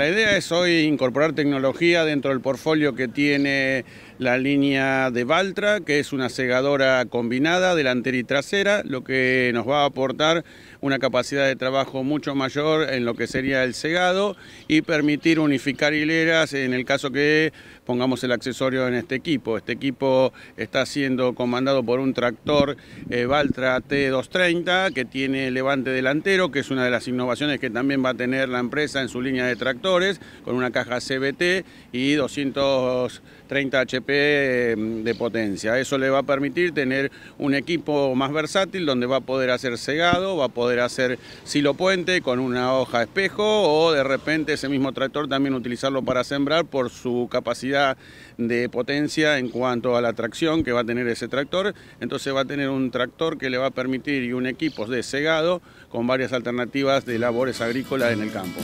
La idea es hoy incorporar tecnología dentro del portfolio que tiene la línea de Valtra, que es una segadora combinada delantera y trasera, lo que nos va a aportar una capacidad de trabajo mucho mayor en lo que sería el segado y permitir unificar hileras en el caso que pongamos el accesorio en este equipo. Este equipo está siendo comandado por un tractor eh, Valtra T230 que tiene levante delantero, que es una de las innovaciones que también va a tener la empresa en su línea de tractor con una caja CBT y 230 HP em, de potencia. Eso le va a permitir tener un equipo más versátil donde va a poder hacer cegado, va a poder hacer silo puente con una hoja espejo o de repente ese mismo tractor también utilizarlo para sembrar por su capacidad de potencia en cuanto a la tracción que va a tener ese tractor. Entonces va a tener un tractor que le va a permitir y un equipo de cegado con varias alternativas de labores agrícolas en el campo.